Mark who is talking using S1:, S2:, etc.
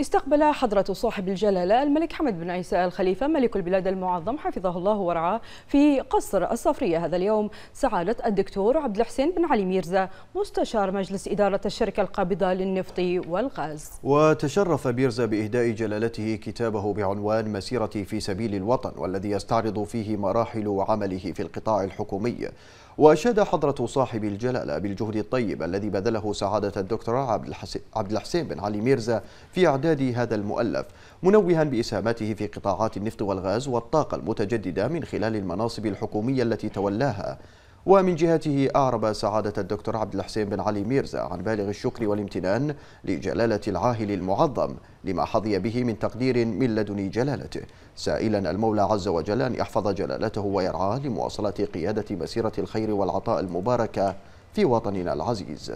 S1: استقبل حضرة صاحب الجلالة الملك حمد بن عيسى الخليفة ملك البلاد المعظم حفظه الله ورعاه في قصر الصفرية هذا اليوم سعادة الدكتور عبد الحسين بن علي ميرزا مستشار مجلس إدارة الشركة القابضة للنفط والغاز
S2: وتشرف ميرزا بإهداء جلالته كتابه بعنوان مسيرتي في سبيل الوطن والذي يستعرض فيه مراحل عمله في القطاع الحكومي وأشاد حضرة صاحب الجلالة بالجهد الطيب الذي بذله سعادة الدكتور عبد الحسين بن علي ميرزا في إعداد إعداد هذا المؤلف منوها بإسهاماته في قطاعات النفط والغاز والطاقة المتجددة من خلال المناصب الحكومية التي تولاها ومن جهته أعرب سعادة الدكتور عبد الحسين بن علي ميرزا عن بالغ الشكر والامتنان لجلالة العاهل المعظم لما حظي به من تقدير من لدن جلالته سائلا المولى عز وجل أن يحفظ جلالته ويرعاه لمواصلة قيادة مسيرة الخير والعطاء المباركة
S1: في وطننا العزيز